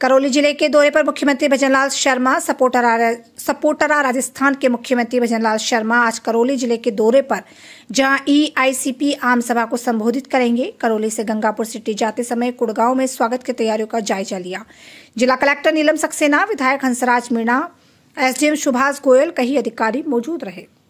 करौली जिले के दौरे पर मुख्यमंत्री भजनलाल शर्मा सपोटरा सपोटरा राजस्थान के मुख्यमंत्री भजनलाल शर्मा आज करौली जिले के दौरे पर जहां पी e आम सभा को संबोधित करेंगे करौली से गंगापुर सिटी जाते समय कुड़गांव में स्वागत की तैयारियों का जायजा लिया जिला कलेक्टर नीलम सक्सेना विधायक हंसराज मीणा एसडीएम सुभाष गोयल कई अधिकारी मौजूद रहे